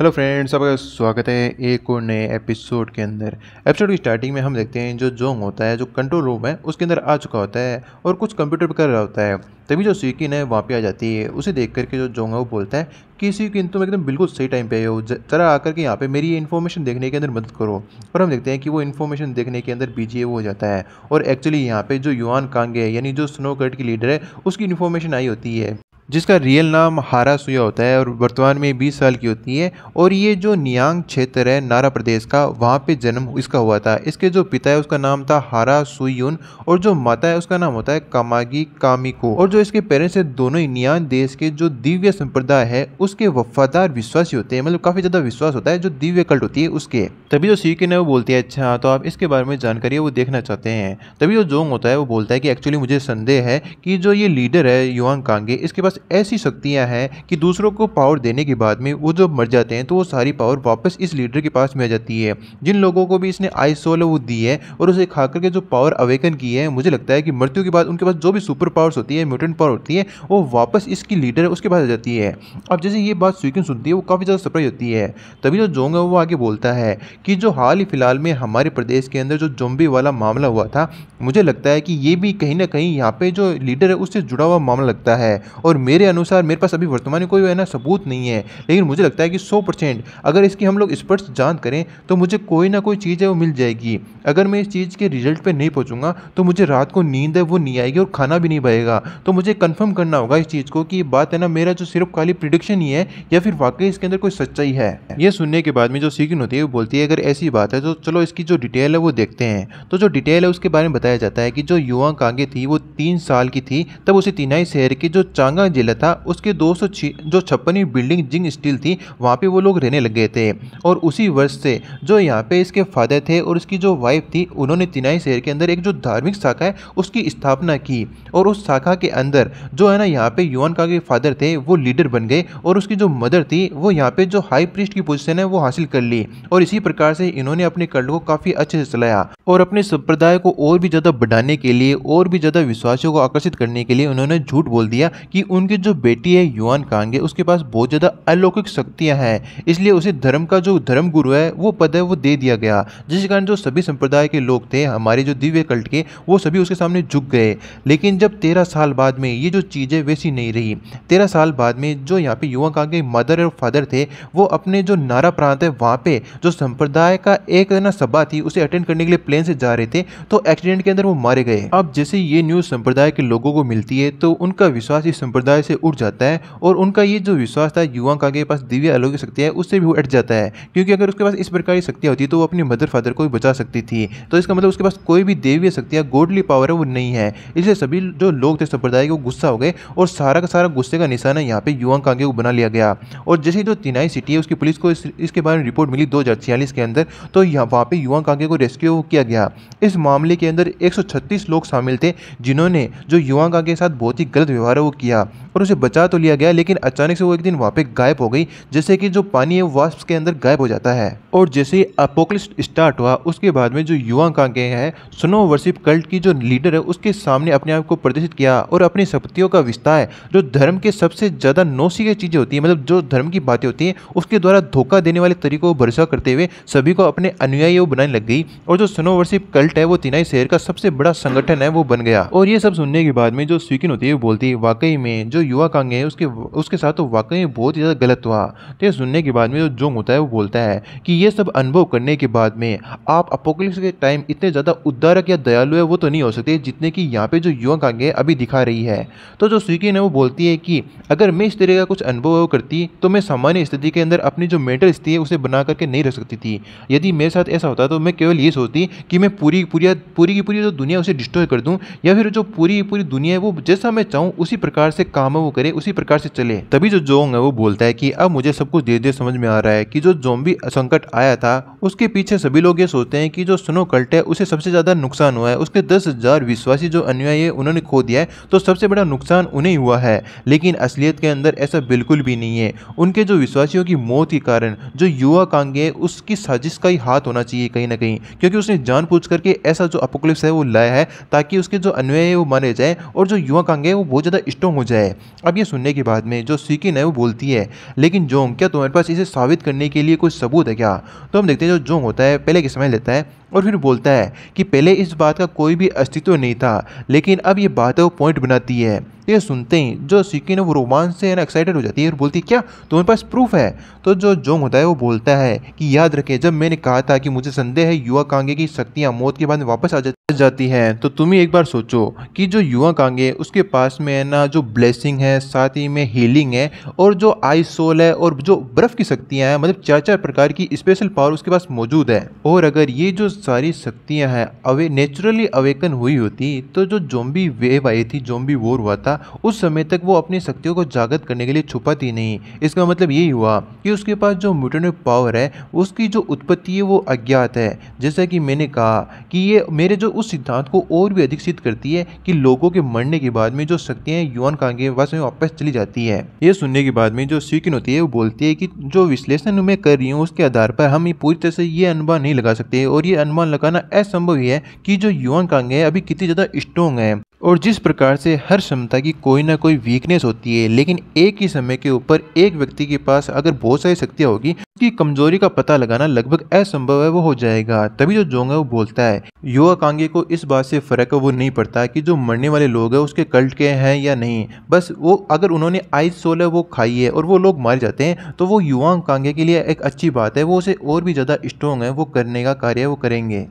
hello friends आपका स्वागत है एक और नए एपिसोड के अंदर एपिसोड की स्टार्टिंग में हम देखते हैं जो जोंग होता है जो कंट्रोल रूम है उसके अंदर आ चुका होता है और कुछ कंप्यूटर पर कर रहा होता है तभी जो सीकिन है वहाँ पे आ जाती है उसे देख करके जो जोंग है वो बोलता है कि सीकिन तुम एकदम बिल्कुल सही टाइम पे आए हो ज़रा आकर के यहाँ पे मेरी ये इन्फॉर्मेशन देखने के अंदर मदद करो और हम देखते हैं कि वो इन्फॉर्मेशन देखने के अंदर बीजी वो हो जाता है और एक्चुअली यहाँ पे जो युवान कांगे है यानी जो स्नो कट की लीडर है उसकी इन्फॉर्मेशन आई होती है जिसका रियल नाम हारा सुया होता है और वर्तमान में 20 साल की होती है और ये जो नियांग क्षेत्र है नारा प्रदेश का वहाँ पे जन्म इसका हुआ था इसके जो पिता है उसका नाम था हारा सुयुन और जो माता है उसका नाम होता है कामागी कामिको और जो इसके पेरेंट्स है दोनों ही नियांग देश के जो दिव्य संप्रदाय है उसके वफादार विश्वासी होते हैं मतलब काफ़ी ज़्यादा विश्वास होता है जो दिव्य कल्ट होती है उसके तभी जो सीकिन है वो बोलती है अच्छा तो आप इसके बारे में जानकारी है वो देखना चाहते हैं तभी जो जोंग होता है वो बोलता है कि एक्चुअली मुझे संदेह है कि जो ये लीडर है युवांग कांगे इसके पास ऐसी शक्तियाँ हैं कि दूसरों को पावर देने के बाद में वो जब मर जाते हैं तो वो सारी पावर वापस इस लीडर के पास में आ जाती है जिन लोगों को भी इसने आई सोल वो दी है और उसे खा करके जो पावर अवेकन की है मुझे लगता है कि मृत्यु के बाद उनके पास जो भी सुपर पावर्स होती है म्यूटेंट पावर होती है वो वापस इसकी लीडर है उसके पास आ जाती है अब जैसे ये बात स्वीकिन सुनती है वो काफ़ी ज़्यादा सरप्राइज होती है तभी जो तो जोंग है वो आगे बोलता है कि जो हाल ही फिलहाल में हमारे प्रदेश के अंदर जो जोम्बी वाला मामला हुआ था मुझे लगता है कि ये भी कहीं ना कहीं यहाँ पर जो लीडर है उससे जुड़ा हुआ मामला लगता है और मेरे अनुसार मेरे पास अभी वर्तमान में कोई है ना सबूत नहीं है लेकिन मुझे लगता है कि सौ परसेंट अगर इसकी हम लोग स्पर्श जांच करें तो मुझे कोई ना कोई चीज़ है वो मिल जाएगी अगर मैं इस चीज़ के रिजल्ट पर नहीं पहुंचूंगा तो मुझे रात को नींद है वो नहीं आएगी और खाना भी नहीं भरेगा तो मुझे कन्फर्म करना होगा इस चीज़ को कि ये बात है ना मेरा जो सिर्फ खाली प्रिडिक्शन ही है या फिर वाकई इसके अंदर कोई सच्चाई है ये सुनने के बाद में जो सीकिन होती है वो बोलती है अगर ऐसी बात है तो चलो इसकी जो डिटेल है वो देखते हैं तो जो डिटेल है उसके बारे में बताया जाता है कि जो युवा कांगे थी वो तीन साल की थी तब उसे तिनाई शहर के जो चांगा जिला था उसके दो जो छप्पनवीं बिल्डिंग जिंग स्टील थी वहाँ पे वो लोग रहने लग गए थे और उसी वर्ष से जो यहाँ पे इसके फादर थे और उसकी जो वाइफ थी उन्होंने तिनाई शहर के अंदर एक जो धार्मिक शाखा है उसकी स्थापना की और उस शाखा के अंदर जो है ना यहाँ पे युवान का के फादर थे वो लीडर बन गए और उसकी जो मदर थी वो यहाँ पे जो हाई प्रिस्ट की पोजीशन है वो हासिल कर ली और इसी प्रकार से इन्होंने अपने कल्ट को काफ़ी अच्छे से चलाया और अपने संप्रदाय को और भी ज़्यादा बढ़ाने के लिए और भी ज़्यादा विश्वासियों को आकर्षित करने के लिए उन्होंने झूठ बोल दिया कि उनकी जो बेटी है युवान कांगे उसके पास बहुत ज़्यादा अलौकिक शक्तियाँ हैं इसलिए उसे धर्म का जो धर्म गुरु है वो पद है वो दे दिया गया जिसके कारण जो सभी संप्रदाय के लोग थे हमारे जो दिव्य कल्ट के वो सभी उसके सामने झुक गए लेकिन जब तेरह साल बाद में ये जो चीज़ है वैसी नहीं रही तेरह साल बाद में जो यहाँ पे युवा कांगे मदर और फादर थे वो अपने जो नारा प्रांत है वहाँ पे जो संप्रदाय का एक ना सभा थी उसे अटेंड करने के लिए प्लेन ट्रेन से जा रहे थे तो एक्सीडेंट के अंदर वो मारे गए अब जैसे ये न्यूज संप्रदाय के लोगों को मिलती है तो उनका विश्वास इस संप्रदाय से उठ जाता है और उनका ये जो विश्वास था युवा का के पास दिव्य अलौकिक शक्ति है उससे भी वो अट जाता है क्योंकि अगर उसके पास इस प्रकार की शक्तियाँ होती तो वो अपने मदर फादर को भी बचा सकती थी तो इसका मतलब उसके पास कोई भी देवीय शक्तियाँ गोडली पावर है वो नहीं है इसलिए सभी जो लोग थे संप्रदाय को गुस्सा हो गए और सारा का सारा गुस्से का निशाना यहाँ पे युवा कांगे को बना लिया गया और जैसे जो तिनाई सिटी है उसकी पुलिस को इसके बारे में रिपोर्ट मिली दो के अंदर तो यहाँ वहाँ पे युवा कांगे को रेस्क्यू किया किया गया इस मामले के अंदर 136 लोग शामिल थे जिन्होंने जो युवांगा के साथ बहुत ही गलत व्यवहार है वो किया और उसे बचा तो लिया गया लेकिन अचानक से वो एक दिन वहाँ पे गायब हो गई जैसे कि जो पानी है वाष्प के अंदर गायब हो जाता है और जैसे ही अपोकलिस्ट स्टार्ट हुआ उसके बाद में जो युवा कांगे हैं स्नो वर्शिप कल्ट की जो लीडर है उसके सामने अपने आप को प्रदर्शित किया और अपनी शक्तियों का विस्तार जो धर्म के सबसे ज़्यादा नौसी चीज़ें होती है मतलब जो धर्म की बातें होती हैं उसके द्वारा धोखा देने वाले तरीकों को भरोसा करते हुए सभी को अपने अनुयायी बनाने लग गई और जो स्नो मानव कल्ट है वो तिनाई शहर का सबसे बड़ा संगठन है वो बन गया और ये सब सुनने के बाद में जो स्वीकिन होती है वो बोलती है वाकई में जो युवा कांग है उसके उसके साथ तो वाकई में बहुत ही ज़्यादा गलत हुआ तो ये सुनने के बाद में जो जोंग होता है वो बोलता है कि ये सब अनुभव करने के बाद में आप अपोकलिप्स के टाइम इतने ज़्यादा उद्धारक या दयालु है वो तो नहीं हो सकते जितने की यहाँ पे जो युवा कांग है अभी दिखा रही है तो जो स्वीकिन है वो बोलती है कि अगर मैं इस तरह का कुछ अनुभव करती तो मैं सामान्य स्थिति के अंदर अपनी जो मेंटल स्थिति है उसे बना करके नहीं रख सकती थी यदि मेरे साथ ऐसा होता तो मैं केवल ये सोचती कि मैं पूरी पूरी पूरी की पूरी जो दुनिया उसे डिस्ट्रॉय कर दूँ या फिर जो पूरी पूरी दुनिया है वो जैसा मैं चाहूँ उसी प्रकार से काम है वो करे उसी प्रकार से चले तभी जो जोंग है वो बोलता है कि अब मुझे सब कुछ धीरे धीरे समझ में आ रहा है कि जो जोम्बी संकट आया था उसके पीछे सभी लोग ये सोचते हैं कि जो स्नो कल्ट है उसे सबसे ज़्यादा नुकसान हुआ है उसके दस हज़ार विश्वासी जो अनुयायी है उन्होंने खो दिया है तो सबसे बड़ा नुकसान उन्हें हुआ है लेकिन असलियत के अंदर ऐसा बिल्कुल भी नहीं है उनके जो विश्वासियों की मौत के कारण जो युवा कांगे उसकी साजिश का ही हाथ होना चाहिए कहीं ना कहीं क्योंकि उसने पूछ करके ऐसा जो अपोकलिप्स है वो लाया है ताकि उसके जो अन्वय है वो मारे जाए और जो युवा कांग है वो बहुत ज़्यादा स्ट्रॉन्ग हो जाए अब ये सुनने के बाद में जो सीकिन है वो बोलती है लेकिन जोंग क्या तुम्हारे पास इसे साबित करने के लिए कोई सबूत है क्या तो हम देखते हैं जो जोंग होता है पहले के समय लेता है और फिर बोलता है कि पहले इस बात का कोई भी अस्तित्व नहीं था लेकिन अब ये बातें वो पॉइंट बनाती है ये सुनते ही जो सिक्की ने वो रोमांच से ना एक्साइटेड हो जाती है और बोलती है क्या तुम्हारे पास प्रूफ है तो जो जोंग होता है वो बोलता है कि याद रखें जब मैंने कहा था कि मुझे संदेह है युवा कांगे की शक्तियाँ मौत के बाद वापस आ जाती जाती है तो तुम ही एक बार सोचो कि जो युवा कांगे उसके पास में है ना जो ब्लेसिंग है साथ ही में हीलिंग है और जो आई सोल है और जो बर्फ़ की शक्तियां हैं मतलब चार चार प्रकार की स्पेशल पावर उसके पास मौजूद है और अगर ये जो सारी शक्तियां हैं अवे नेचुरली अवेकन हुई होती तो जो जोम्बी वेव आई थी जोम्बी वोर हुआ था उस समय तक वो अपनी शक्तियों को जागृत करने के लिए छुपाती नहीं इसका मतलब यही हुआ कि उसके पास जो म्यूटेनिक पावर है उसकी जो उत्पत्ति है वो अज्ञात है जैसा कि मैंने कहा कि ये मेरे जो उस सिद्धांत को और भी अधिक सिद्ध करती है कि लोगों के मरने के बाद में जो शक्तियाँ युवान कांगे वास में वापस चली जाती है ये सुनने के बाद में जो स्वीकिन होती है वो बोलती है कि जो विश्लेषण मैं कर रही हूँ उसके आधार पर हम पूरी तरह से ये अनुमान नहीं लगा सकते और ये अनुमान लगाना असंभव ही है कि जो युवान कांगे है अभी कितनी ज़्यादा स्ट्रॉन्ग है और जिस प्रकार से हर क्षमता की कोई ना कोई वीकनेस होती है लेकिन एक ही समय के ऊपर एक व्यक्ति के पास अगर बहुत सारी शक्तियाँ होगी उसकी कमजोरी का पता लगाना लगभग असंभव है वो हो जाएगा तभी जो जोंग है वो बोलता है युवा कांगे को इस बात से फर्क वो नहीं पड़ता कि जो मरने वाले लोग हैं उसके कल्ट के हैं या नहीं बस वो अगर उन्होंने आइस सोल है वो खाई है और वो लोग मारे जाते हैं तो वो युवा कांगे के लिए एक अच्छी बात है वो उसे और भी ज़्यादा स्ट्रॉन्ग है वो करने का कार्य वो करेंगे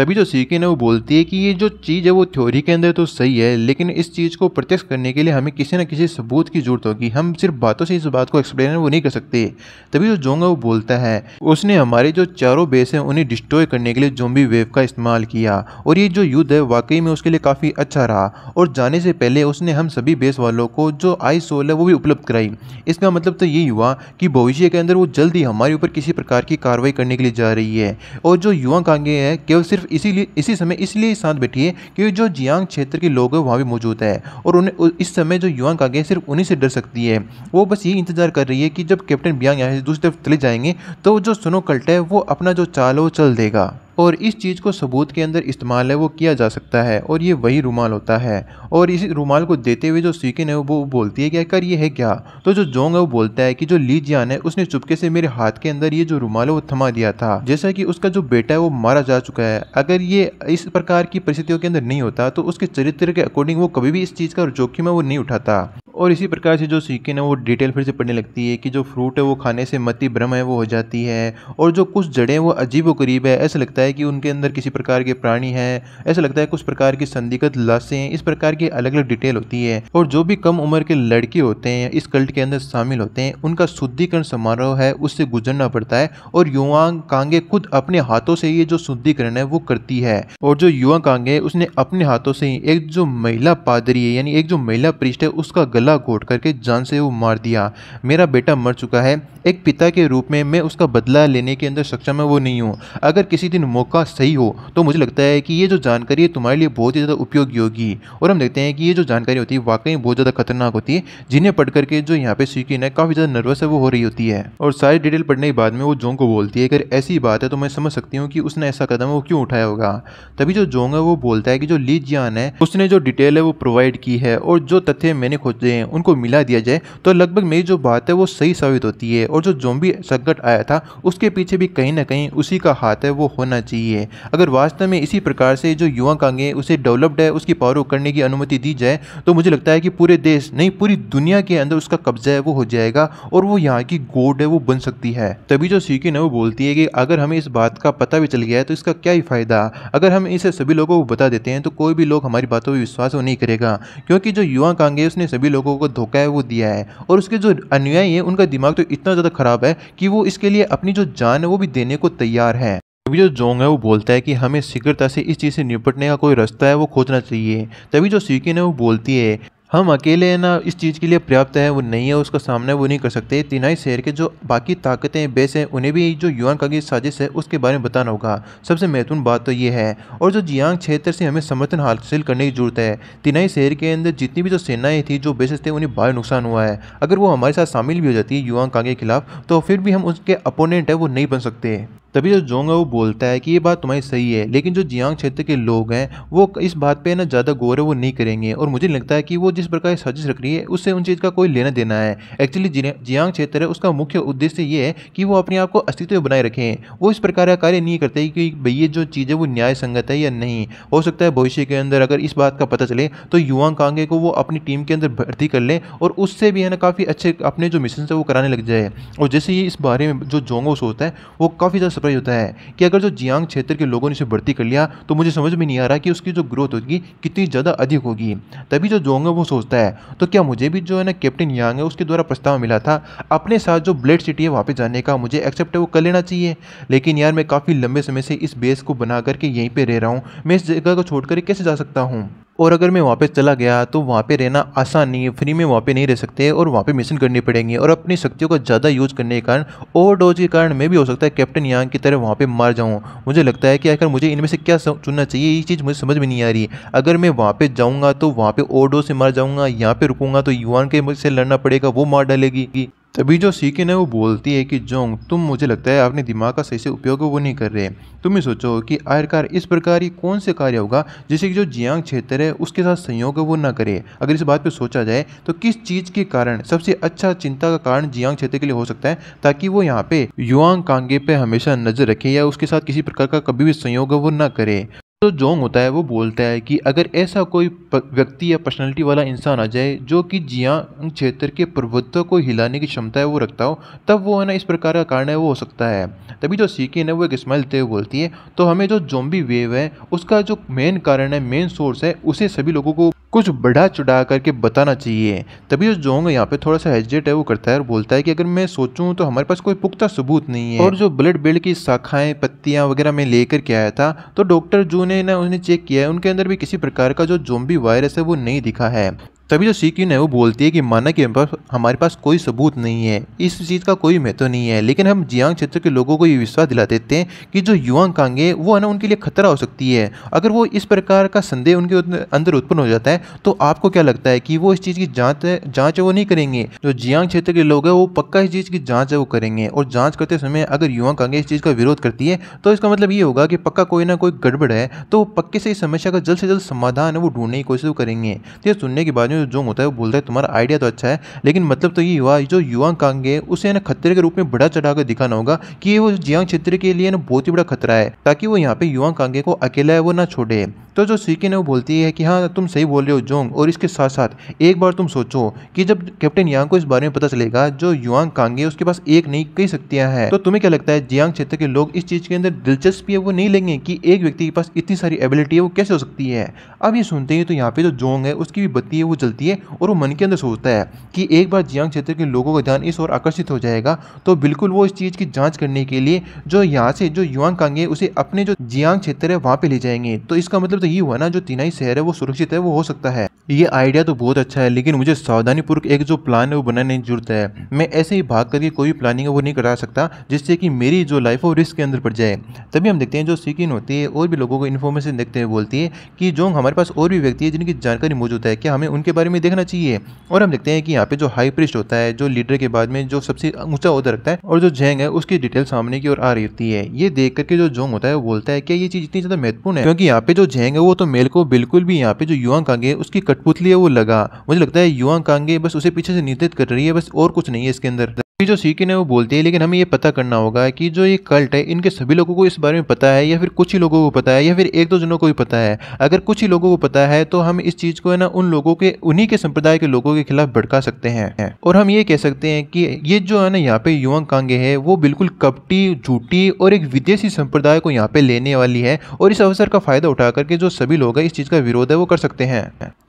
तभी जो तो सी ने वो बोलती है कि ये जो चीज़ है वो थ्योरी के अंदर तो सही है लेकिन इस चीज़ को प्रत्यक्ष करने के लिए हमें किसी न किसी सबूत की जरूरत होगी हम सिर्फ बातों से इस बात को एक्सप्लेन वो नहीं कर सकते तभी जो तो जोंग है वो बोलता है उसने हमारे जो चारों बेस हैं उन्हें डिस्ट्रॉय करने के लिए जोम्बी वेव का इस्तेमाल किया और ये जो युद्ध है वाकई में उसके लिए काफ़ी अच्छा रहा और जाने से पहले उसने हम सभी बेस वालों को जो आई सोल है वो भी उपलब्ध कराई इसका मतलब तो यही हुआ कि भविष्य के अंदर वो जल्दी हमारे ऊपर किसी प्रकार की कार्रवाई करने के लिए जा रही है और जो युवा कांगे हैं केवल सिर्फ इसीलिए इसी समय इसलिए शांत बैठिए क्योंकि जो जियांग क्षेत्र के लोग हैं वहाँ भी मौजूद है और उन्हें इस समय जो युवांग कागे सिर्फ उन्हीं से डर सकती है वो बस यही इंतजार कर रही है कि जब कैप्टन बियांग यहाँ से दूसरी तरफ चले जाएंगे तो जो सुनो कल्ट है वो अपना जो चाल है वो चल देगा और इस चीज़ को सबूत के अंदर इस्तेमाल है वो किया जा सकता है और ये वही रुमाल होता है और इस रुमाल को देते हुए जो सीकिन है वो बोलती है कि आखिर ये है क्या तो जो जोंग है वो बोलता है कि जो ली जियान है उसने चुपके से मेरे हाथ के अंदर ये जो रुमाल है वो थमा दिया था जैसा कि उसका जो बेटा है वो मारा जा चुका है अगर ये इस प्रकार की परिस्थितियों के अंदर नहीं होता तो उसके चरित्र के अकॉर्डिंग वो कभी भी इस चीज़ का जोखिम है वो नहीं उठाता और इसी प्रकार से जो सीकिन है वो डिटेल फिर से पढ़ने लगती है कि जो फ्रूट है वो खाने से मति भ्रम है वो हो जाती है और जो कुछ जड़ें वो अजीब व करीब है ऐसा लगता है है कि उनके अंदर किसी प्रकार के प्राणी है ऐसा लगता है कुछ प्रकार की संदिग्ध लाशें इस प्रकार की अलग अलग डिटेल होती है और जो भी कम उम्र के लड़के होते हैं इस कल्ट के अंदर शामिल होते हैं उनका शुद्धिकरण समारोह है उससे गुजरना पड़ता है और युवांग कांगे खुद अपने हाथों से ये जो शुद्धिकरण है वो करती है और जो युवा कांगे उसने अपने हाथों से ही एक जो महिला पादरी है यानी एक जो महिला पृष्ठ है उसका गला घोट करके जान से वो मार दिया मेरा बेटा मर चुका है एक पिता के रूप में मैं उसका बदला लेने के अंदर सक्षम है वो नहीं हूँ अगर किसी दिन मौका सही हो तो मुझे लगता है कि ये जो जानकारी है तुम्हारे लिए बहुत ही ज़्यादा उपयोगी होगी और हम देखते हैं कि ये जो जानकारी होती है वाकई बहुत ज़्यादा खतरनाक होती है जिन्हें पढ़ करके जो यहाँ पे स्वीकिन है काफ़ी ज़्यादा नर्वस है वो हो रही होती है और सारी डिटेल पढ़ने के बाद में वो जोंग को बोलती है अगर ऐसी बात है तो मैं समझ सकती हूँ कि उसने ऐसा कदम वो क्यों उठाया होगा तभी जो जोंग है वो बोलता है कि जो लीज जान है उसने जो डिटेल है वो प्रोवाइड की है और जो तथ्य मैंने खोजे हैं उनको मिला दिया जाए तो लगभग मेरी जो बात है वो सही साबित होती है और जो जोम्बी संकट आया था उसके पीछे भी कहीं ना कहीं उसी का हाथ है वो होना करना चाहिए अगर वास्तव में इसी प्रकार से जो युवा कांगे उसे डेवलप्ड है उसकी पावर करने की अनुमति दी जाए तो मुझे लगता है कि पूरे देश नहीं पूरी दुनिया के अंदर उसका कब्जा है वो हो जाएगा और वो यहाँ की गोड है वो बन सकती है तभी जो सीकिन है वो बोलती है कि अगर हमें इस बात का पता भी चल गया है तो इसका क्या ही फायदा अगर हम इसे सभी लोगों को बता देते हैं तो कोई भी लोग हमारी बातों पर विश्वास नहीं करेगा क्योंकि जो युवा कांगे उसने सभी लोगों को धोखा है वो दिया है और उसके जो अनुयायी है उनका दिमाग तो इतना ज़्यादा खराब है कि वो इसके लिए अपनी जो जान है वो भी देने को तैयार है तभी जो जोंग है वो बोलता है कि हमें शीघ्रता से इस चीज़ से निपटने का कोई रास्ता है वो खोजना चाहिए तभी जो सीकिन है वो बोलती है हम अकेले ना इस चीज़ के लिए पर्याप्त है वो नहीं है उसका सामना वो नहीं कर सकते तिनाई शहर के जो बाकी ताकतें बेस हैं उन्हें भी जो युवा का की साजिश है उसके बारे में बताना होगा सबसे महत्वपूर्ण बात तो ये है और जो जियांग क्षेत्र से हमें समर्थन हासिल करने की जरूरत है तिनाई शहर के अंदर जितनी भी जो सेनाएँ थी जो बेसिस थे उन्हें भारी नुकसान हुआ है अगर वो हमारे साथ शामिल भी हो जाती है युवा के खिलाफ तो फिर भी हम उसके अपोनेंट है वो नहीं बन सकते तभी जो जोंग है वो बोलता है कि ये बात तुम्हारी सही है लेकिन जो जियांग क्षेत्र के लोग हैं वो इस बात पे ना ज़्यादा गौर है वो नहीं करेंगे और मुझे लगता है कि वो जिस प्रकार साजिश रख रही है उससे उन चीज़ का कोई लेना देना है एक्चुअली जियांग क्षेत्र है उसका मुख्य उद्देश्य ये है कि वो अपने आप को अस्तित्व बनाए रखें वो इस प्रकार का कार्य नहीं करते कि भाई ये जो चीज़ है वो न्याय संगत है या नहीं हो सकता है भविष्य के अंदर अगर इस बात का पता चले तो युवा कांगे को वो अपनी टीम के अंदर भर्ती कर लें और उससे भी है ना काफ़ी अच्छे अपने जो मिशन है वो कराने लग जाए और जैसे ये इस बारे में जो जोंगो सोचता है वो काफ़ी ज़्यादा सरप्राइज होता है कि अगर जो जियांग क्षेत्र के लोगों ने इसे भर्ती कर लिया तो मुझे समझ में नहीं आ रहा कि उसकी जो ग्रोथ होगी कितनी ज़्यादा अधिक होगी तभी जो जोंग है वो सोचता है तो क्या मुझे भी जो है ना कैप्टन यांग है उसके द्वारा प्रस्ताव मिला था अपने साथ जो ब्लेड सिटी है वापस जाने का मुझे एक्सेप्ट है वो कर लेना चाहिए लेकिन यार मैं काफ़ी लंबे समय से इस बेस को बना करके यहीं पर रह रहा हूँ मैं इस जगह को छोड़ कैसे जा सकता हूँ और अगर मैं वहाँ पे चला गया तो वहाँ पे रहना आसान नहीं है फ्री में वहाँ पे नहीं रह सकते और वहाँ पे मिशन करनी पड़ेंगी और अपनी शक्तियों का ज़्यादा यूज करने के कारण ओवर डोज के कारण मैं भी हो सकता है कैप्टन यहाँ की तरह वहाँ पर मार जाऊँ मुझे लगता है कि आखिर मुझे इनमें से क्या चुनना चाहिए ये चीज़ मुझे समझ में नहीं आ रही अगर मैं वहाँ पर जाऊँगा तो वहाँ पर ओवर डोज से मार जाऊँगा यहाँ पर रुकूँगा तो युवान के मुझसे लड़ना पड़ेगा वो मार डालेगी तभी जो सीकिन है वो बोलती है कि जोंग तुम मुझे लगता है अपने दिमाग का सही से उपयोग वो नहीं कर रहे तुम ही सोचो कि आखिरकार इस प्रकार ही कौन से कार्य होगा जिससे कि जो जियांग क्षेत्र है उसके साथ संयोग वो ना करे अगर इस बात पर सोचा जाए तो किस चीज़ के कारण सबसे अच्छा चिंता का कारण जियांग क्षेत्र के लिए हो सकता है ताकि वो यहाँ पे युवांग कांगे पे हमेशा नजर रखे या उसके साथ किसी प्रकार का कभी भी संयोग वो न करे तो जोंग होता है वो बोलता है कि अगर ऐसा कोई व्यक्ति या पर्सनैलिटी वाला इंसान आ जाए जो कि जियांग क्षेत्र के प्रभुत्व को हिलाने की क्षमता है वो रखता हो तब वो है ना इस प्रकार का कारण है वो हो सकता है तभी जो सीकिन है वो एक स्माइल देते हुए बोलती है तो हमें जो जोम्बी वेव है उसका जो मेन कारण है मेन सोर्स है उसे सभी लोगों को कुछ बढ़ा चढ़ा करके बताना चाहिए तभी जो जोंग यहाँ पे थोड़ा सा हेजेट है वो करता है और बोलता है कि अगर मैं सोचूं तो हमारे पास कोई पुख्ता सबूत नहीं है और जो ब्लड बेल्ट की शाखाएं पत्तियां वगैरह मैं लेकर के आया था तो डॉक्टर जू ने ना उन्हें चेक किया है उनके अंदर भी किसी प्रकार का जो जोम्बी वायरस है वो नहीं दिखा है तभी जो तो सी क्यून है वो बोलती है कि माना कि हमारे पास कोई सबूत नहीं है इस चीज़ का कोई महत्व नहीं है लेकिन हम जियांग क्षेत्र के लोगों को ये विश्वास दिला देते हैं कि जो युवांग कांगे वो है ना उनके लिए खतरा हो सकती है अगर वो इस प्रकार का संदेह उनके अंदर उत्पन्न हो जाता है तो आपको क्या लगता है कि वो इस चीज़ की जाँच जाँच वो नहीं करेंगे जो जियांग क्षेत्र के लोग हैं वो पक्का इस चीज़ की जाँच है वो करेंगे और जाँच करते समय अगर युवा कांगे इस चीज़ का विरोध करती है तो इसका मतलब ये होगा कि पक्का कोई ना कोई गड़बड़ है तो पक्के से इस समस्या का जल्द से जल्द समाधान है वो ढूंढने की कोशिश तो करेंगे तो सुनने के बाद में जो जोंग होता है वो बोलता है तुम्हारा आइडिया तो अच्छा है लेकिन मतलब तो ये हुआ जो युवा कांग है उसे ना खतरे के रूप में बड़ा चढ़ा कर दिखाना होगा कि वो जियांग क्षेत्र के लिए ना बहुत ही बड़ा खतरा है ताकि वो यहाँ पे युवा कांगे को अकेला है वो ना छोड़े तो जो सीकिन है वो बोलती है कि हाँ तुम सही बोल रहे हो जोंग और इसके साथ साथ एक बार तुम सोचो कि जब कैप्टन यांग को इस बारे में पता चलेगा जो युवांग कांगे उसके पास एक नई कई शक्तियां हैं तो तुम्हें क्या लगता है जियांग क्षेत्र के लोग इस चीज़ के अंदर दिलचस्पी है वो नहीं लेंगे कि एक व्यक्ति के पास इतनी सारी एबिलिटी है वो कैसे हो सकती है अब ये सुनते ही तो यहाँ पे जो जोंग है उसकी भी बत्ती है वो जल चलती है और वो मन के अंदर सोचता है कि एक बार जियांग क्षेत्र के लोगों का ध्यान इस ओर आकर्षित हो जाएगा तो बिल्कुल वो इस चीज़ की जाँच करने के लिए जो यहाँ से जो युवांग कांगे उसे अपने जो जियांग क्षेत्र है वहाँ पर ले जाएंगे तो इसका मतलब तो ये हुआ ना जो तिनाई शहर है वो सुरक्षित है वो हो सकता है ये आइडिया तो बहुत अच्छा है लेकिन मुझे सावधानीपूर्वक एक जो प्लान है वो बनाने की जरूरत है मैं ऐसे ही भाग करके कोई प्लानिंग है वो नहीं करा सकता जिससे कि मेरी जो लाइफ है वो रिस्क के अंदर पड़ जाए तभी हम देखते हैं जो सिकिन होती है और भी लोगों को इन्फॉर्मेशन देखते हुए बोलती है कि जो हमारे पास और भी व्यक्ति है जिनकी जानकारी मौजूद है क्या हमें उनके के बारे में देखना चाहिए और हम देखते हैं कि यहाँ पे जो हाई प्रिस्ट होता है जो लीडर के बाद में जो सबसे ऊंचा उधर रखता है और जो जेंग है उसकी डिटेल सामने की ओर आ रही होती है ये देख करके जो जोंग होता है वो बोलता है कि ये चीज इतनी ज्यादा महत्वपूर्ण है क्योंकि यहाँ पे जो जेंग है वो तो मेल को बिल्कुल भी यहाँ पे जो युवा कांगे उसकी कठपुतली है वो लगा मुझे लगता है युवा कांगे बस उसे पीछे से निर्देश कर रही है बस और कुछ नहीं है इसके अंदर जो सीखी ने वो बोलती है लेकिन हमें ये पता करना होगा कि जो ये कल्ट है इनके सभी लोगों को इस बारे में पता है या फिर कुछ ही लोगों को पता है या फिर एक दो जनों को ही पता है अगर कुछ ही लोगों को पता है तो हम इस चीज़ को है ना उन लोगों के उन्हीं के संप्रदाय के लोगों के खिलाफ भड़का सकते हैं और हम ये कह सकते हैं कि ये जो है ना यहाँ पे युवा कांगे है वो बिल्कुल कपटी झूठी और एक विदेशी संप्रदाय को यहाँ पे लेने वाली है और इस अवसर का फायदा उठा करके जो सभी लोग है इस चीज़ का विरोध है वो कर सकते हैं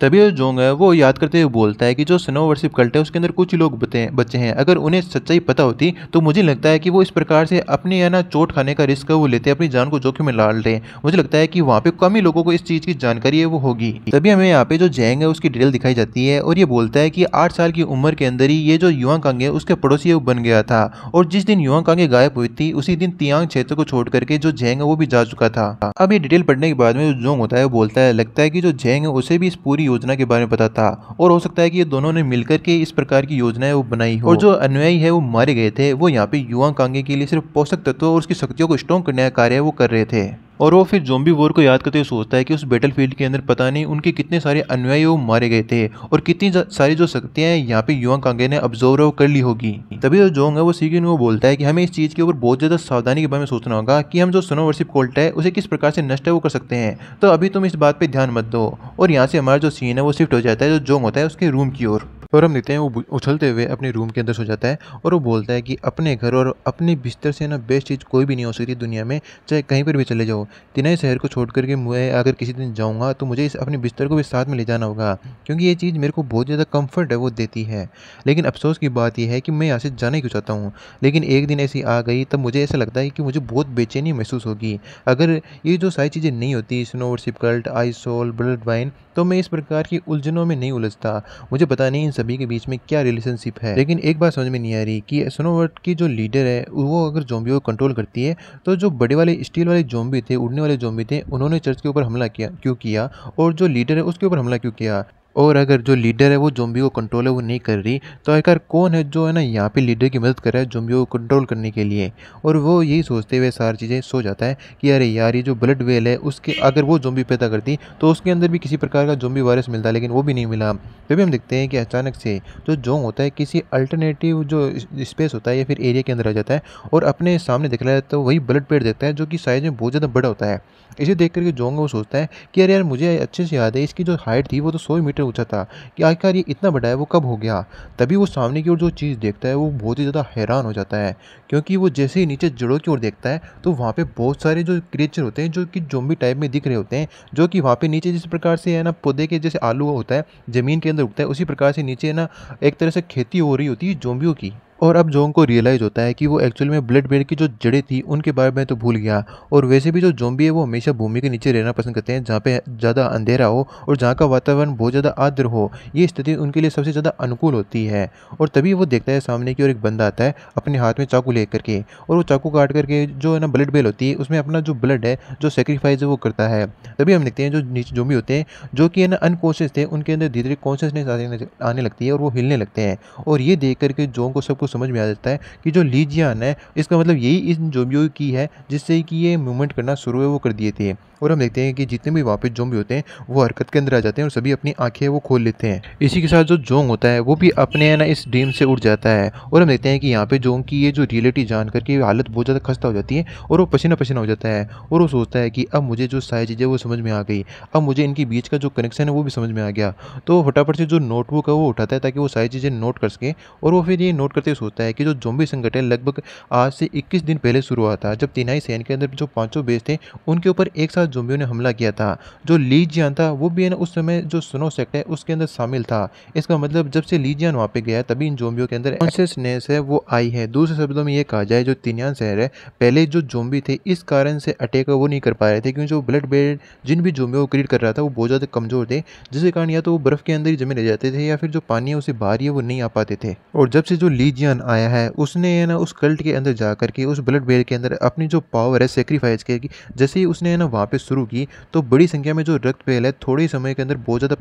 तभी जो जोंग है वो याद करते हुए बोलता है कि जो स्नो वर्शिप कल्ट है उसके अंदर कुछ लोग बचे हैं अगर उन्हें सच्चाई पता होती तो मुझे लगता है कि वो इस प्रकार से अपने या ना चोट खाने का रिस्क वो लेते अपनी जान को जोखिम में लाल रहे मुझे लगता है कि वहाँ पे कम ही लोगों को इस चीज़ की जानकारी है वो होगी तभी हमें यहाँ पे जो जैंग है उसकी डिटेल दिखाई जाती है और ये बोलता है की आठ साल की उम्र के अंदर ही ये जो युवा कांगे उसके पड़ोसी बन गया था और जिस दिन युवा कांगे गायब हुई थी उसी दिन तियांग क्षेत्र को छोड़ करके जो जैंग है वो भी जा चुका था अब ये डिटेल पढ़ने के बाद में जो जोंग होता है वो बोलता है लगता है कि जो जैंग है उसे भी इस पूरी योजना के बारे में पता था और हो सकता है कि ये दोनों ने मिलकर के इस प्रकार की योजना है वो बनाई हो और जो अनुयायी है वो मारे गए थे वो यहाँ पे युवा कांगे के लिए सिर्फ पोषक तत्व और उसकी शक्तियों को स्ट्रॉन्ग करने का कार्य वो कर रहे थे और वो फिर जोम्बी वोर को याद करते हुए सोचता है कि उस बैटल फील्ड के अंदर पता नहीं उनके कितने सारे अनुयायी वो मारे गए थे और कितनी सारी जो शक्तियाँ यहाँ पे युवा कांगे ने ऑब्जर्व कर ली होगी तभी जो जोंग है वो सीगिन वो बोलता है कि हमें इस चीज़ के ऊपर बहुत ज़्यादा सावधानी के बारे में सोचना होगा कि हम जो सनो वर्षिप कोल्ट है उसे किस प्रकार से नष्ट है वो कर सकते हैं तो अभी तुम इस बात पर ध्यान मत दो और यहाँ से हमारा जो सीन है वो शिफ्ट हो जाता है जो जोंग होता है उसके रूम की ओर और हम देखते हैं वो उछलते हुए अपने रूम के अंदर सो जाता है और वो बोलता है कि अपने घर और अपने बिस्तर से ना बेस्ट चीज़ कोई भी नहीं हो सकती दुनिया में चाहे कहीं पर भी चले जाओ तिनाई शहर को छोड़कर के मैं अगर किसी दिन जाऊँगा तो मुझे इस अपने बिस्तर को भी साथ में ले जाना होगा क्योंकि ये चीज़ मेरे को बहुत ज़्यादा कम्फर्ट है वो देती है लेकिन अफसोस की बात यह है कि मैं यहाँ से जाना क्यों चाहता हूँ लेकिन एक दिन ऐसी आ गई तब मुझे ऐसा लगता है कि मुझे बहुत बेचैनी महसूस होगी अगर ये जो सारी चीज़ें नहीं होती स्नोर सिपकल्ट आइसोल ब्लड वाइन तो मैं इस प्रकार की उलझनों में नहीं उलझता मुझे पता नहीं इन सभी के बीच में क्या रिलेशनशिप है लेकिन एक बात समझ में नहीं आ रही कि स्नोवर्ट की जो लीडर है वो अगर जोम्बियों को कंट्रोल करती है तो जो बड़े वाले स्टील वाले जोम्बी थे उड़ने वाले जोम्बी थे उन्होंने चर्च के ऊपर हमला किया क्यों किया और जो लीडर है उसके ऊपर हमला क्यों किया और अगर जो लीडर है वो जोम्बी को कंट्रोल है वो नहीं कर रही तो आखिर कौन है जो है ना यहाँ पे लीडर की मदद कर रहा है जोम्बी को कंट्रोल करने के लिए और वो यही सोचते हुए सारी चीज़ें सो जाता है कि अरे यार ये जो ब्लड वेल है उसके अगर वो जोम्बी पैदा करती तो उसके अंदर भी किसी प्रकार का जोम्बी वायरस मिलता लेकिन वो भी नहीं मिला तभी हम देखते हैं कि अचानक से जो जोंग होता है किसी अल्टरनेटिव जो स्पेस होता है या फिर एरिया के अंदर आ जाता है और अपने सामने दिखलाया जाता है तो वही ब्लड पेड़ देखता है जो कि साइज़ में बहुत ज़्यादा बड़ा होता है इसे देख करके जोंग वो सोचता है कि अरे यार मुझे अच्छे से याद है इसकी जो हाइट थी वो तो सौ मीटर मीटर ऊंचा था कि आखिरकार ये इतना बड़ा है वो कब हो गया तभी वो सामने की ओर जो चीज़ देखता है वो बहुत ही ज़्यादा हैरान हो जाता है क्योंकि वो जैसे ही नीचे जड़ों की ओर देखता है तो वहाँ पर बहुत सारे जो क्रिएचर होते हैं जो कि जोम्बी टाइप में दिख रहे होते हैं जो कि वहाँ पर नीचे जिस प्रकार से है ना पौधे के जैसे आलू होता है ज़मीन के अंदर उगता है उसी प्रकार से नीचे ना एक तरह से खेती हो रही होती है जोम्बियों की और अब जोंग को रियलाइज़ होता है कि वो एक्चुअल में ब्लड बेड की जो जड़ें थी उनके बारे में तो भूल गया और वैसे भी जो जोम्बी है वो हमेशा भूमि के नीचे रहना पसंद करते हैं जहाँ पे ज़्यादा अंधेरा हो और जहाँ का वातावरण बहुत ज़्यादा आद्र हो ये स्थिति उनके लिए सबसे ज़्यादा अनुकूल होती है और तभी वो देखता है सामने की ओर एक बंदा आता है अपने हाथ में चाकू ले करके और वो चाकू काट करके जो है ना ब्लड बेल होती है उसमें अपना जो ब्लड है जो सेक्रीफाइस है वो करता है तभी हम देखते हैं जो नीचे जोम्बी होते हैं जो कि है ना अनकॉन्शियस थे उनके अंदर धीरे धीरे कॉन्शियसनेस आने लगती है और वो हिलने लगते हैं और ये देख करके जोंग को सब कुछ समझ में आ जाता है कि जो लीजियान है इसका मतलब यही इन जोम्बियों की है जिससे कि ये मूवमेंट करना शुरू है वो कर दिए थे और हम देखते हैं कि जितने भी वापस पे होते हैं वो हरकत के अंदर आ जाते हैं और सभी अपनी आंखें वो खोल लेते हैं इसी के साथ जो जोंग होता है वो भी अपने ना इस ड्रीम से उठ जाता है और हम देखते हैं कि यहाँ पे जोंग की ये जो रियलिटी जान करके हालत बहुत ज़्यादा खस्ता हो जाती है और वो पसीना पसीना हो जाता है और वो सोचता है कि अब मुझे जो सारी चीज़ें वो समझ में आ गई अब मुझे इनके बीच का जो कनेक्शन है वो भी समझ में आ गया तो फटाफट से जो नोटबुक है वो उठाता है ताकि वो सारी चीज़ें नोट कर सकें और वो फिर ये नोट करते होता है कि जो जोम्बी संकट है लगभग आज से 21 दिन पहले शुरू हुआ था जब तिनाई सैन के अंदर जो पांचों बेस थे उनके ऊपर एक साथ जोम्बियों ने हमला किया था जो ली जियान था वो भी है ना उस समय जो स्नो सेक्ट है उसके अंदर शामिल था इसका मतलब जब से ली जियान वहाँ पे गया तभी इन जोम्बियों के अंदर कॉन्शियसनेस है वो आई है दूसरे शब्दों में ये कहा जाए जो तिनियान शहर है पहले जो जोम्बी थे इस कारण से अटैक वो नहीं कर पा रहे थे क्योंकि जो ब्लड बेड जिन भी जोम्बियों को क्रिएट कर रहा था वो बहुत ज़्यादा कमजोर थे जिसके कारण या तो वो बर्फ़ के अंदर ही जमे रह जाते थे या फिर जो पानी है उसे बाहर ही वो नहीं आ पाते थे और जब से जो ली डेमियन आया है उसने ना उस कल्ट के अंदर जा कर के उस ब्लड बेल के अंदर अपनी जो पावर है सेक्रीफाइस करेगी जैसे ही उसने ना वहाँ पर शुरू की तो बड़ी संख्या में जो रक्त बेल है थोड़े समय के अंदर बहुत ज़्यादा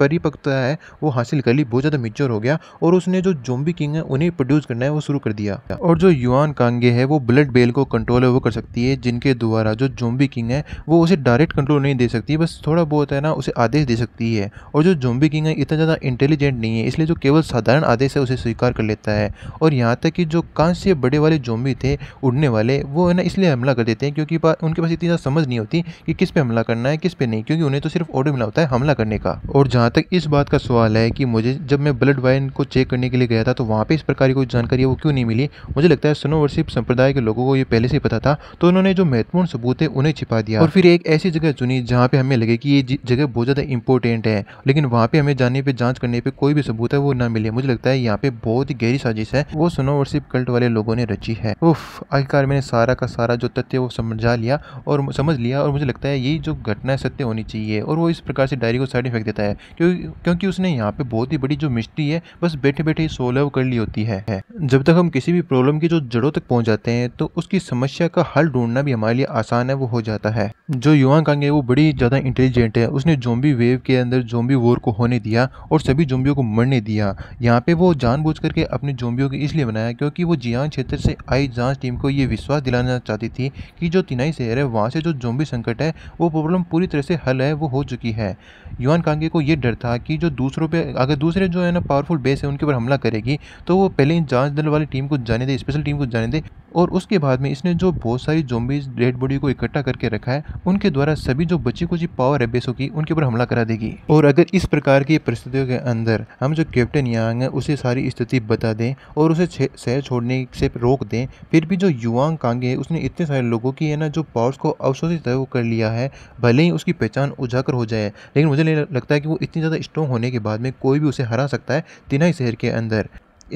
परिपक्वता है वो हासिल कर ली बहुत ज़्यादा मिच्योर हो गया और उसने जो जोम्बी किंग है उन्हें प्रोड्यूस करना है वो शुरू कर दिया और जो युआन कांगे है वो ब्लड बेल को कंट्रोल है वो कर सकती है जिनके द्वारा जो जोम्बी किंग है वो उसे डायरेक्ट कंट्रोल नहीं दे सकती बस थोड़ा बहुत है ना उसे आदेश दे सकती है और जो जोम्बी किंग है इतना ज़्यादा इंटेलिजेंट नहीं है इसलिए जो केवल साधारण आदेश है उसे स्वीकार कर लेता है और यहाँ तक कि जो कांच से बड़े वाले जोम्बी थे उड़ने वाले वो है ना इसलिए हमला कर देते हैं क्योंकि पा, उनके पास इतनी ज़्यादा समझ नहीं होती कि किस पे हमला करना है किस पे नहीं क्योंकि उन्हें तो सिर्फ ऑर्डर मिला होता है हमला करने का और जहाँ तक इस बात का सवाल है कि मुझे जब मैं ब्लड वाइन को चेक करने के लिए गया था तो वहाँ पर इस प्रकार की कोई जानकारी वो क्यों नहीं मिली मुझे लगता है स्नो वर्षिप संप्रदाय के लोगों को ये पहले से पता था तो उन्होंने जो महत्वपूर्ण सबूत है उन्हें छिपा दिया और फिर एक ऐसी जगह चुनी जहाँ पर हमें लगे कि ये जगह बहुत ज़्यादा इंपॉर्टेंट है लेकिन वहाँ पर हमें जाने पर जाँच करने पर कोई भी सबूत है वो ना मिले मुझे लगता है यहाँ पर बहुत ही गहरी साजिश है वो सुनो सोनोवर्शिप कल्ट वाले लोगों ने रची है उफ आखिरकार मैंने सारा का सारा जो तथ्य वो समझा लिया और समझ लिया और मुझे लगता है यही जो घटना है सत्य होनी चाहिए और वो इस प्रकार से डायरी को साइड इफेक्ट देता है क्योंकि क्योंकि उसने यहाँ पे बहुत ही बड़ी जो मिस्ट्री है बस बैठे बैठे सोल्व कर ली होती है जब तक हम किसी भी प्रॉब्लम की जो जड़ों तक पहुंच जाते हैं तो उसकी समस्या का हल ढूंढना भी हमारे लिए आसान है वो हो जाता है जो युवा कांगे वो बड़ी ज़्यादा इंटेलिजेंट है उसने जोम्बी वेव के अंदर जोम्बी वोर को होने दिया और सभी जोम्बियों को मरने दिया यहाँ पे वो जानबूझ करके अपने जोम्बियों वीडियो को इसलिए बनाया क्योंकि वो जियांग क्षेत्र से आई जांच टीम को ये विश्वास दिलाना चाहती थी कि जो तिनाई शहर है वहाँ से जो जोम्बी संकट है वो प्रॉब्लम पूरी तरह से हल है वो हो चुकी है युवान कांगे को ये डर था कि जो दूसरों पर अगर दूसरे जो है ना पावरफुल बेस है उनके ऊपर हमला करेगी तो वो पहले इन जाँच दल वाली टीम को जाने दे स्पेशल टीम को जाने दे और उसके बाद में इसने जो बहुत सारी जोम्बीज डेड बॉडी को इकट्ठा करके रखा है उनके द्वारा सभी जो बची कुची पावर है बेसों की उनके ऊपर हमला करा देगी और अगर इस प्रकार की परिस्थितियों के अंदर हम जो कैप्टन यांग है उसे सारी स्थिति बता दें और उसे शहर छोड़ने से रोक दें फिर भी जो युवांग कांगे है उसने इतने सारे लोगों की है ना जो पावर्स को अवशोषित कर लिया है भले ही उसकी पहचान उजागर हो जाए लेकिन मुझे नहीं लगता है कि वो इतनी ज़्यादा स्ट्रॉन्ग होने के बाद में कोई भी उसे हरा सकता है तिनाई शहर के अंदर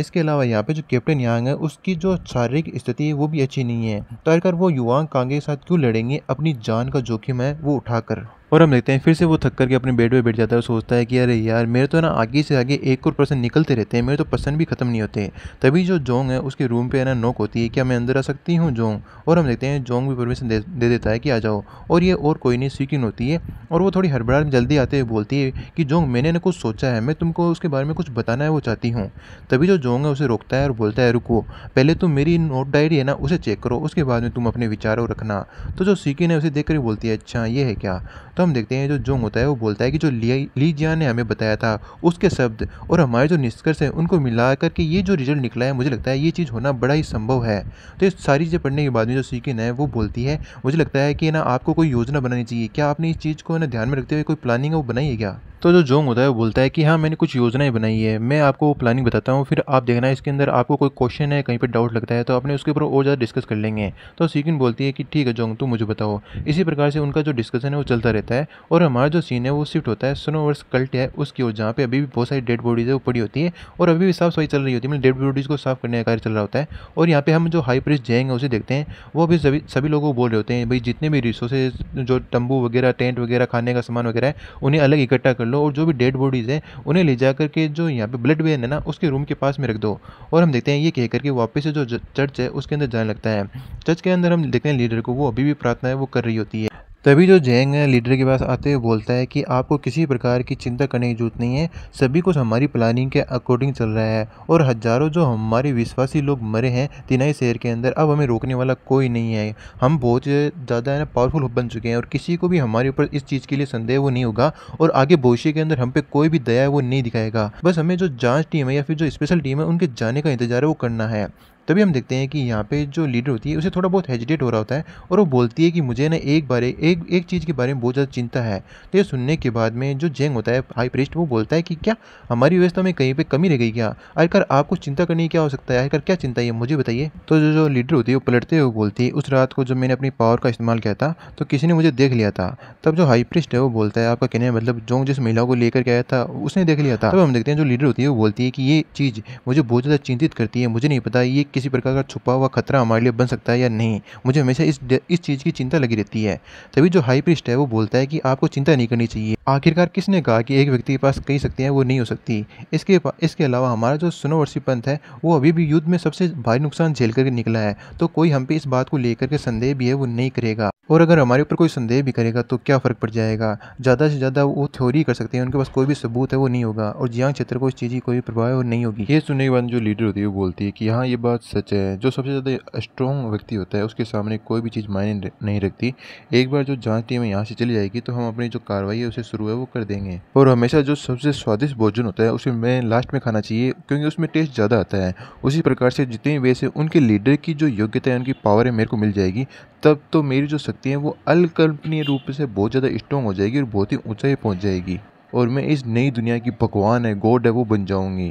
इसके अलावा यहाँ पे जो कैप्टन यांग है उसकी जो शारीरिक स्थिति है वो भी अच्छी नहीं है तो आखिर वो युवांग कांगे के साथ क्यों लड़ेंगे अपनी जान का जोखिम है वो उठाकर और हम देखते हैं फिर से वो थक करके अपने बेड पे बैठ जाता है और सोचता है कि अरे यार मेरे तो ना आगे से आगे एक और पर्सन निकलते रहते हैं मेरे तो पसंद भी ख़त्म नहीं होते तभी जो जोंग है उसके रूम पे ना नोक होती है क्या मैं अंदर आ सकती हूँ जोंग और हम देखते हैं जोंग भी परमिशन दे, दे देता है कि आ जाओ और ये और कोई नहीं स्वीकिन होती है और वो थोड़ी हड़बड़ा जल्दी आते हुए बोलती है कि जोंग मैंने ना कुछ सोचा है मैं तुमको उसके बारे में कुछ बताना है वो चाहती हूँ तभी जो जोंग है उसे रोकता है और बोलता है रुको पहले तुम मेरी नोट डायरी है ना उसे चेक करो उसके बाद में तुम अपने विचारों रखना तो जो सीकिन है उसे देख कर बोलती है अच्छा ये है क्या तो हम देखते हैं जो जोंग होता है वो बोलता है कि जो ली ली ने हमें बताया था उसके शब्द और हमारे जो निष्कर्ष हैं उनको मिला करके ये जो रिजल्ट निकला है मुझे लगता है ये चीज़ होना बड़ा ही संभव है तो ये सारी चीज़ें पढ़ने के बाद में जो सीकिन है वो बोलती है मुझे लगता है कि ना आपको कोई योजना बनानी चाहिए क्या आपने इस चीज़ को ना ध्यान में रखते हुए कोई प्लानिंग है वो बनाई है क्या तो जो जोंग होता है वो बोलता है कि हाँ मैंने कुछ योजनाएं बनाई है मैं आपको प्लानिंग बताता हूँ फिर आप देखना इसके अंदर आपको कोई क्वेश्चन है कहीं पर डाउट लगता है तो अपने उसके ऊपर और ज़्यादा डिस्कस कर लेंगे तो सीकिन बोलती है कि ठीक है जोंग तुम मुझे बताओ इसी प्रकार से उनका जो डिस्कशन है वो चलता रहता है और हमारा जो सीन है वो शिफ्ट होता है स्नोवर्स कल्ट है उसकी ओर जहाँ पर अभी भी बहुत सारी डेड बॉडीज़ है वो पड़ी होती है और अभी भी साफ सफाई चल रही होती है मतलब डेड बॉडीज़ को साफ करने का कार्य चल रहा होता है और यहाँ पर हम जो हाई प्रेस जाएंगे है उसे देखते हैं वो अभी सभी सभी लोगों को बोल रहे होते हैं भाई जितने भी रिसोर्सेज जो तंबू वगैरह टेंट वगैरह खाने का सामान वगैरह है उन्हें अलग इकट्ठा कर लो लो और जो भी डेड बॉडीज़ हैं उन्हें ले जा करके जो यहाँ पे ब्लड वेन है ना उसके रूम के पास में रख दो और हम देखते हैं ये कह करके वापस से जो चर्च है उसके अंदर जाने लगता है चर्च के अंदर हम देखते हैं लीडर को वो अभी भी प्रार्थना है वो कर रही होती है तभी जो जैंग लीडर के पास आते हुए बोलता है कि आपको किसी प्रकार की चिंता करने की जरूरत नहीं है सभी कुछ हमारी प्लानिंग के अकॉर्डिंग चल रहा है और हजारों जो हमारे विश्वासी लोग मरे हैं तिनाई शहर के अंदर अब हमें रोकने वाला कोई नहीं है हम बहुत ज़्यादा है ना पावरफुल बन चुके हैं और किसी को भी हमारे ऊपर इस चीज़ के लिए संदेह वो नहीं होगा और आगे भविष्य के अंदर हम पे कोई भी दया है वो नहीं दिखाएगा बस हमें जो जाँच टीम है या फिर जो स्पेशल टीम है उनके जाने का इंतजार है वो करना है तभी हम देखते हैं कि यहाँ पे जो लीडर होती है उसे थोड़ा बहुत हेजिटेट हो रहा होता है और वो बोलती है कि मुझे ना एक बारे एक एक चीज़ के बारे में बहुत ज़्यादा चिंता है तो ये सुनने के बाद में जो जेंग होता है हाई प्रेस्ट वो बोलता है कि क्या हमारी व्यवस्था में कहीं पर कमी रह गई क्या आखिर आपको चिंता करनी क्या हो सकता है आखिर क्या चिंता है मुझे बताइए तो जो जो लीडर होती है वो पलटते हुए बोलती है उस रात को जब मैंने अपनी पावर का इस्तेमाल किया था तो किसी ने मुझे देख लिया था तब जो हाई प्रिस्ट है वो बोलता है आपका कहने मतलब जोंग जिस महिला को लेकर के आया था उसने देख लिया था तब हम देखते हैं जो लीडर होती है वो बोलती है कि ये चीज़ मुझे बहुत ज़्यादा चिंतित करती है मुझे नहीं पता ये किसी प्रकार का छुपा हुआ खतरा हमारे लिए बन सकता है या नहीं मुझे हमेशा इस इस चीज़ की चिंता लगी रहती है तभी जो हाई प्रिस्ट है वो बोलता है कि आपको चिंता नहीं करनी चाहिए आखिरकार किसने कहा कि एक व्यक्ति के पास कई शक्तियाँ वो नहीं हो सकती इसके इसके अलावा हमारा जो सुनोवर्सी पंथ है वो अभी भी युद्ध में सबसे भारी नुकसान झेल करके निकला है तो कोई हम पे इस बात को लेकर के संदेह भी है वो नहीं करेगा और अगर हमारे ऊपर कोई संदेह भी करेगा तो क्या फ़र्क पड़ जाएगा ज़्यादा से ज़्यादा वो थ्योरी कर सकते हैं उनके पास कोई भी सबूत है वो नहीं होगा और जियांग क्षेत्र को इस चीज़ की कोई प्रभाव नहीं होगी ये सुनने के बाद जो लीडर होती है वो बोलती है कि हाँ ये बात सच है जो सबसे ज़्यादा स्ट्रॉन्ग व्यक्ति होता है उसके सामने कोई भी चीज़ मायने नहीं रखती एक बार जो जाँच टीम यहाँ से चली जाएगी तो हम अपनी जो कार्रवाई है उसे शुरू है वो कर देंगे और हमेशा जो सबसे स्वादिष्ट भोजन होता है उसे मैं लास्ट में खाना चाहिए क्योंकि उसमें टेस्ट ज़्यादा आता है उसी प्रकार से जितनी वे से उनके लीडर की जो योग्यता है उनकी पावर है मेरे को मिल जाएगी तब तो मेरी जो सकती है वो अलकल्पनीय रूप से बहुत ज़्यादा स्ट्रॉन्ग हो जाएगी और बहुत ही ऊंचाई पहुंच जाएगी और मैं इस नई दुनिया की भगवान है गॉड है वो बन जाऊंगी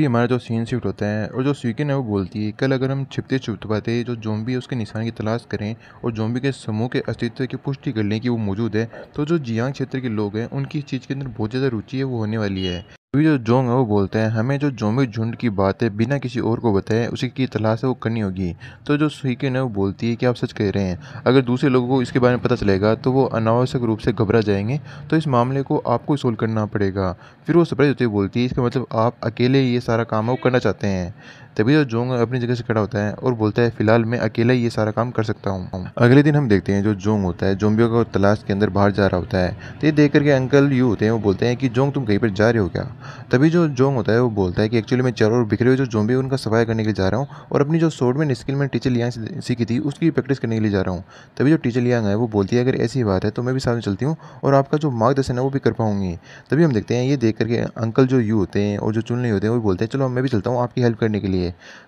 ये हमारा जो सीन शिफ्ट होता है और जो स्वीकन है वो बोलती है कल अगर हम छिपते छुपाते जो जोम्बी है उसके निशान की तलाश करें और जोम्बी के समूह के अस्तित्व की पुष्टि कर लें कि वो मौजूद है तो जो जियांग क्षेत्र के लोग हैं उनकी इस चीज़ के अंदर बहुत ज़्यादा रुचि है वो होने वाली है अभी जो जोंग है वो बोलते हैं हमें जो जोम्बी झुंड की बात है बिना किसी और को बताए उसी की तलाश है वो करनी होगी तो जो सुकिन है वो बोलती है कि आप सच कह रहे हैं अगर दूसरे लोगों को इसके बारे में पता चलेगा तो वो अनावश्यक रूप से घबरा जाएंगे तो इस मामले को आपको सोल्व करना पड़ेगा फिर वो सरप्राइज होते हुए बोलती है इसका मतलब आप अकेले ये सारा काम है वो करना चाहते हैं तभी जो तो जोंग अपनी जगह से खड़ा होता है और बोलता है फिलहाल मैं अकेला ये सारा काम कर सकता हूँ अगले दिन हम देखते हैं जो जोंग होता है जोम्बियों को तलाश के अंदर बाहर जा रहा होता है तो ये देख करके अंकल यू होते हैं वो बोलते हैं कि जोंग तुम कहीं पर जा रहे हो क्या तभी जो जोंग होता है वो बोलता है कि एक्चुअली मैं चारों बिखरे हुए जो जोम्बी उनका सफाई करने के लिए जा रहा हूँ और अपनी जो शोट में स्किल में टीचर लियांग सीखी थी उसकी प्रैक्टिस करने के लिए जा रहा हूँ तभी जो टीचर लियांग है वो बोलती है अगर ऐसी बात है तो मैं भी साथ में चलती हूँ और आपका जो मार्गदर्शन है वो भी कर पाऊंगी तभी हम देखते हैं ये देख करके अंकल जो यू होते हैं और जो चुन होते हैं वो बोलते हैं चलो मैं भी चलता हूँ आपकी हेल्प करने के लिए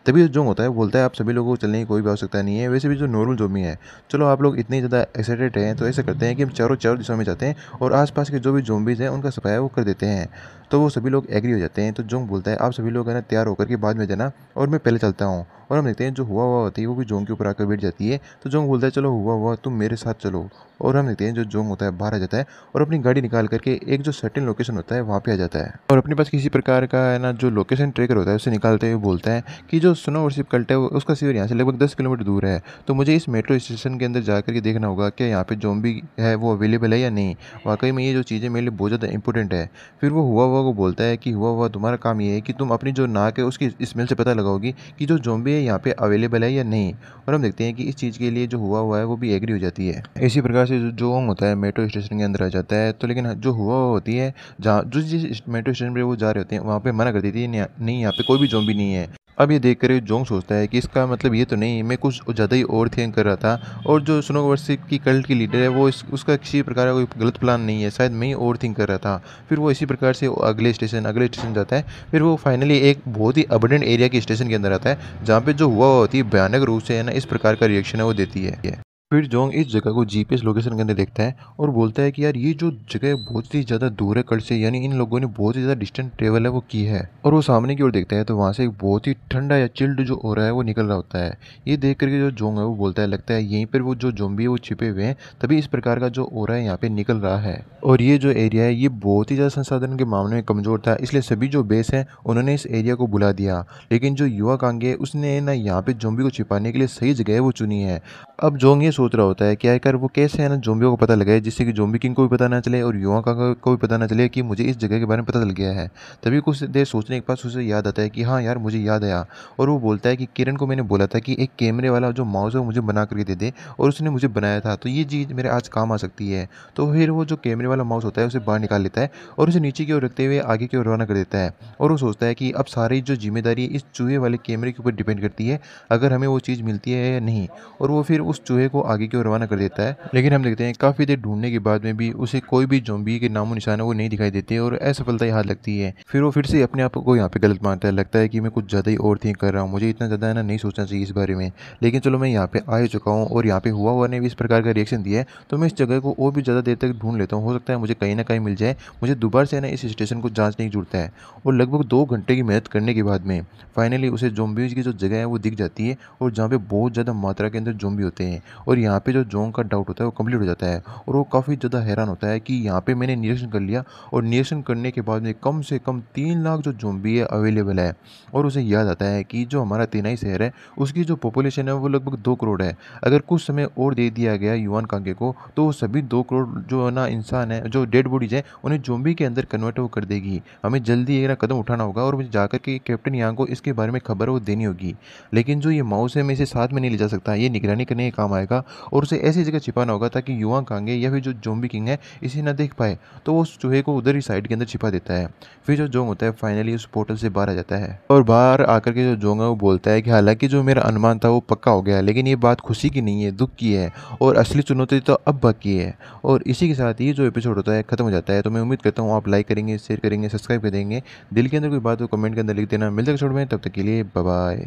तभी जो होता है बोलता है आप सभी लोगों को चलने की कोई भी आवश्यकता नहीं है वैसे भी जो नॉर्मल जॉब है चलो आप लोग इतने ज़्यादा एक्साइटेड हैं तो ऐसा करते हैं कि हम चारों चारों दिशाओं में जाते हैं और आसपास के जो भी जोम्बीज़ हैं उनका सफाया वो कर देते हैं तो वो सभी लोग एग्री हो जाते हैं तो जोंग बोलता है आप सभी लोग है ना तैयार होकर के बाद में जाना और मैं पहले चलता हूँ और हम देखते हैं जो हुआ हुआ होती है वो भी जोंग के ऊपर आकर बैठ जाती है तो जोंग बोलता है चलो हुआ हुआ तुम मेरे साथ चलो और हम देखते हैं जो जोंग होता है बाहर आ जाता है और अपनी गाड़ी निकाल करके एक जो सर्टिन लोकेशन होता है वहाँ पर आ जाता है और अपने पास किसी प्रकार का है ना जो लोकेशन ट्रेकर होता है उसे निकालते हुए बोलता है कि जो स्नो वर्शिप कल्ट है उसका सीवर यहाँ से लगभग दस किलोमीटर दूर है तो मुझे इस मेट्रो स्टेशन के अंदर जा करके देखना होगा कि यहाँ पे जोम्बी है वो अवेलेबल है या नहीं वाकई में ये जो चीज़ें मेरे लिए बहुत ज़्यादा इंपॉर्टेंट है फिर वो हुआ हुआ हुआ को बोलता है कि हुआ हुआ तुम्हारा काम ये है कि तुम अपनी जो नाक है उसकी स्मेल से पता लगाओगी कि जो जोम्बी है यहाँ पे अवेलेबल है या नहीं और हम देखते हैं कि इस चीज़ के लिए जो हुआ हुआ है वो भी एग्री हो जाती है इसी प्रकार से जो जोंग होता है मेट्रो स्टेशन के अंदर आ जाता है तो लेकिन जो हुआ हुआ होती है जहाँ जिस मेट्रो स्टेशन पर वो जा रहे होते हैं वहाँ पर मना कर देती है नहीं यहाँ पर कोई भी जोम्बी नहीं है अब ये देख कर जोंग सोचता है कि इसका मतलब ये तो नहीं मैं कुछ ज़्यादा ही ओवर थिंक कर रहा था और जो स्नोवर्सी की कल्ट की लीडर है वो इस उसका किसी प्रकार का कोई गलत प्लान नहीं है शायद मैं ही ओवर थिंक कर रहा था फिर वो इसी प्रकार से अगले स्टेशन अगले स्टेशन जाता है फिर वो फाइनली एक बहुत ही अबडेंट एरिया के स्टेशन के अंदर आता है जहाँ पर जो हुआ होती है भयानक रूप से है ना इस प्रकार का रिएक्शन है वो देती है फिर जोंग इस जगह को जीपीएस लोकेशन के अंदर देखता है और बोलता है कि यार ये जो जगह बहुत ही ज़्यादा दूर है कड़ से यानी इन लोगों ने बहुत ही ज़्यादा डिस्टेंस ट्रेवल है वो की है और वो सामने की ओर देखता है तो वहाँ से एक बहुत ही ठंडा या चिल्ड जो हो रहा है वो निकल रहा होता है ये देख करके जो जोंग है वो बोलता है लगता है यहीं पर वो जो जोम्बी है वो छिपे हुए हैं तभी इस प्रकार का जो हो रहा है यहाँ पे निकल रहा है और ये जो एरिया है ये बहुत ही ज़्यादा संसाधन के मामले में कमज़ोर था इसलिए सभी जो बेस हैं उन्होंने इस एरिया को बुला दिया लेकिन जो युवा कांगे उसने ना यहाँ पे जोम्बी को छिपाने के लिए सही जगह वो चुनी है अब जोंग ये सोच रहा होता है कि आखिर वो कैसे है ना जोम्बियों को पता लगाए जिससे कि जोम्बी किंग को भी पता ना चले और युवा का को भी पता ना चले कि मुझे इस जगह के बारे में पता चल गया है तभी कुछ देर सोचने के पास उसे याद आता है कि हाँ यार मुझे याद आया और वो बोलता है कि किरण को मैंने बोला था कि एक कैमरे वाला जो माउस है मुझे बना करके दे दे और उसने मुझे बनाया था तो ये चीज़ मेरे आज काम आ सकती है तो फिर वो जो कैमरे वाला माउस होता है उसे बाहर निकाल लेता है और उसे नीचे की ओर रखते हुए आगे की ओर रवाना कर देता है और वो सोचता है कि अब सारी जो जिम्मेदारी इस चूहे वाले कैमरे के ऊपर डिपेंड करती है अगर हमें वो चीज़ मिलती है या नहीं और वो फिर उस चूहे को आगे की ओर रवाना कर देता है लेकिन हम देखते हैं काफ़ी देर ढूंढने के बाद में भी उसे कोई भी जोबी के नामो निशान वो नहीं दिखाई देते और असफलता यहाँ लगती है फिर वो फिर से अपने आप को यहाँ पे गलत मानता है लगता है कि मैं कुछ ज़्यादा ही और थी कर रहा हूँ मुझे इतना ज़्यादा ना नहीं सोचना चाहिए इस बारे में लेकिन चलो मैं यहाँ पे आ चुका हूँ और यहाँ पे हुआ हुआ ने भी इस प्रकार का रिएक्शन दिया है तो मैं इस जगह को और भी ज़्यादा देर तक ढूंढ लेता हूँ हो सकता है मुझे कहीं ना कहीं मिल जाए मुझे दोबारा से ना इस स्टेशन को जाँचने की जुड़ता है और लगभग दो घंटे की मेहनत करने के बाद में फाइनली उसे जोम्बीज की जो जगह है वो दिख जाती है और जहाँ पे बहुत ज़्यादा मात्रा के अंदर जोम्बी होते हैं और यहाँ पे जो जोंग का डाउट होता है वो कंप्लीट हो जाता है और वो काफ़ी ज़्यादा हैरान होता है कि यहाँ पे मैंने निरीक्षण कर लिया और निरीक्षण करने के बाद में कम से कम तीन लाख जो जोम्बी है अवेलेबल है और उसे याद आता है कि जो हमारा तेनाई शहर है उसकी जो पॉपुलेशन है वो लगभग दो करोड़ है अगर कुछ समय और दे दिया गया युवान कांगे को तो वो सभी दो करोड़ जो है ना इंसान है जो डेड बॉडीज हैं उन्हें जोम्बी के अंदर कन्वर्ट वो कर देगी हमें जल्दी एक कदम उठाना होगा और मुझे जाकर के कैप्टन यहाँ को इसके बारे में खबर वो देनी होगी लेकिन जो ये माउस है मैं इसे साथ में नहीं ले जा सकता ये निगरानी करने का काम आएगा और उसे ऐसी जगह छिपाना होगा ताकि युवा कांगे या फिर जो जोम्बी किंग है इसे ना देख पाए तो वो उस चूहे को उधर ही साइड के अंदर छिपा देता है फिर जो जोंग होता है फाइनली उस पोर्टल से बाहर आ जाता है और बाहर आकर के जो जोंग है वो बोलता है कि हालांकि जो मेरा अनुमान था वो पक्का हो गया लेकिन ये बात खुशी की नहीं है दुख की है और असली चुनौती तो अब बाकी है और इसी के साथ ये जो एपिसोड होता है खत्म हो जाता है तो मैं उम्मीद करता हूँ आप लाइक करेंगे शेयर करेंगे सब्सक्राइब कर देंगे दिल के अंदर कोई बात हो कमेंट के अंदर लिख देना मिलते छोड़ में तब तक के लिए बाय